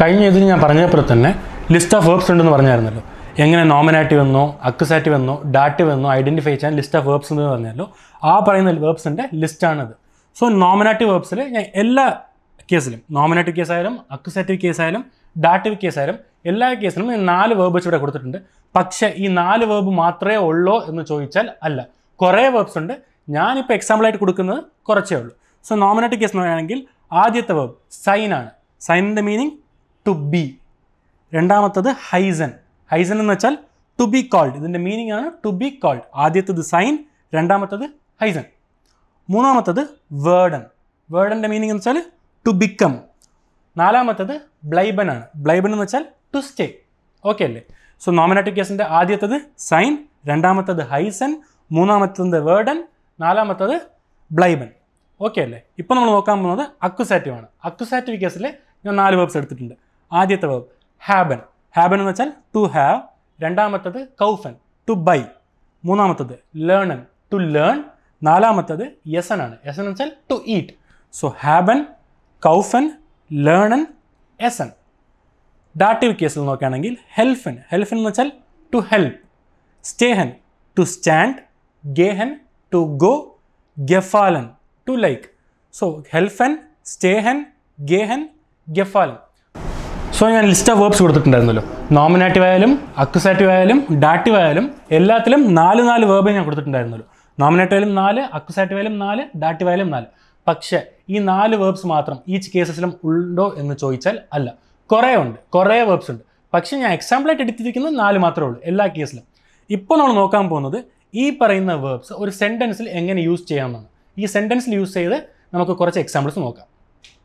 കഴിഞ്ഞ ഇതിന് ഞാൻ പറഞ്ഞപ്പോൾ തന്നെ ലിസ്റ്റ് ഓഫ് വേർബ്സ് ഉണ്ടെന്ന് പറഞ്ഞായിരുന്നല്ലോ എങ്ങനെ നോമിനാറ്റീവ് എന്നോ അക്സാറ്റീവ് എന്നോ ഡാറ്റീവ് എന്നോ ഐഡൻറ്റിഫൈ ചെയ്യാൻ ലിസ്റ്റ് ഓഫ് വേർബ്സ് എന്ന് പറഞ്ഞാലോ ആ പറയുന്ന വേർബ്സിൻ്റെ ലിസ്റ്റാണിത് സോ നോമിനാറ്റീവ് വേർബ്സിൽ ഞാൻ എല്ലാ കേസിലും നോമിനേറ്റീവ് കേസ് ആയാലും കേസായാലും കേസ് ആയാലും ഡാറ്റീവ് കേസ് ആയാലും എല്ലാ കേസിലും ഞാൻ നാല് വേർബ് വെച്ച് ഇവിടെ കൊടുത്തിട്ടുണ്ട് പക്ഷേ ഈ നാല് വേർബ് മാത്രമേ ഉള്ളൂ എന്ന് ചോദിച്ചാൽ അല്ല കുറേ വേർബ്സ് ഉണ്ട് ഞാനിപ്പോൾ എക്സാമ്പിളായിട്ട് കൊടുക്കുന്നത് കുറച്ചേ ഉള്ളൂ സോ നോമിനേറ്റീവ് കേസ് എന്ന് പറയുകയാണെങ്കിൽ ആദ്യത്തെ വേർബ് സൈൻ ആണ് സൈനിൻ്റെ മീനിങ് ടു ബി രണ്ടാമത്തത് ഹൈസൻ ഹൈസൻ എന്ന് വെച്ചാൽ ടു ബി കോൾഡ് ഇതിൻ്റെ മീനിങ് ആണ് ടു ബി കോൾഡ് ആദ്യത്തത് സൈൻ രണ്ടാമത്തത് ഹൈസൻ മൂന്നാമത്തത് വേർഡൻ വേർഡൻ്റെ മീനിങ് എന്ന് വെച്ചാൽ ടു ബിക്കം നാലാമത്തത് ബ്ലൈബൻ ആണ് ബ്ലൈബൻ എന്ന് വെച്ചാൽ ടു സ്റ്റേ ഓക്കെ അല്ലേ സോ നോമിനേറ്റീവ് കേസിൻ്റെ ആദ്യത്തത് സൈൻ രണ്ടാമത്തത് ഹൈസൻ മൂന്നാമത്തത് വേർഡൻ നാലാമത്തത് ബ്ലൈബൻ ഓക്കെ അല്ലേ ഇപ്പോൾ നമ്മൾ നോക്കാൻ പോകുന്നത് അക്യുസാറ്റീവ് ആണ് അക്യുസാറ്റീവ് കേസിൽ ഞാൻ നാല് വേർബ്സ് എടുത്തിട്ടുണ്ട് ആദ്യത്തെ വേർബ് ഹാബൻ ഹാബൻ എന്ന് വെച്ചാൽ ടു ഹാവ് രണ്ടാമത്തത് കൗഫൻ ടു ബൈ മൂന്നാമത്തത് ലേണൻ ടു ലേൺ നാലാമത്തത് യസൻ ആണ് യസൻ എന്ന് വെച്ചാൽ ടു ഈറ്റ് സോ ഹാബൻ കൗഫൻ ലേണൻ എസൻ ഡാറ്റീവ് കേസിൽ നോക്കുകയാണെങ്കിൽ ഹെൽഫൻ ഹെൽഫൻ എന്ന് വെച്ചാൽ ടു ഹെൽപ്പ് സ്റ്റേഹൻ ടു സ്റ്റാൻഡ് ഗേഹൻ ടു ഗോ ഗെഫാലൻ ടു ലൈക്ക് സോ ഹെൽഫൻ സ്റ്റേഹൻ ഗേഹൻ ഗെഫാലൻ സോ ഞാൻ ലിസ്റ്റ് ഓഫ് വേർബ്സ് കൊടുത്തിട്ടുണ്ടായിരുന്നല്ലോ നോമിനാറ്റീവ് ആയാലും അക്സേറ്റീവ് ആയാലും ഡാറ്റീവ് ആയാലും എല്ലാത്തിലും നാല് നാല് വേർബ് ഞാൻ കൊടുത്തിട്ടുണ്ടായിരുന്നല്ലോ നോമിനേറ്റീവ് ആയാലും നാല് അക്സേറ്റീവ് ആയാലും നാല് ഡാറ്റീവ് ആയാലും നാല് പക്ഷേ ഈ നാല് വേർബ്സ് മാത്രം ഈച്ച് കേസസിലും ഉണ്ടോ എന്ന് ചോദിച്ചാൽ അല്ല കുറേ ഉണ്ട് കുറേ വേർബ്സ് ഉണ്ട് പക്ഷേ ഞാൻ എക്സാമ്പിളായിട്ട് എടുത്തിരിക്കുന്നത് നാല് മാത്രമേ ഉള്ളൂ എല്ലാ കേസിലും ഇപ്പോൾ നമ്മൾ നോക്കാൻ പോകുന്നത് ഈ പറയുന്ന വേർബ്സ് ഒരു സെൻറ്റൻസിൽ എങ്ങനെ യൂസ് ചെയ്യാമെന്നാണ് ഈ സെൻറ്റൻസിൽ യൂസ് ചെയ്ത് നമുക്ക് കുറച്ച് എക്സാമ്പിൾസ് നോക്കാം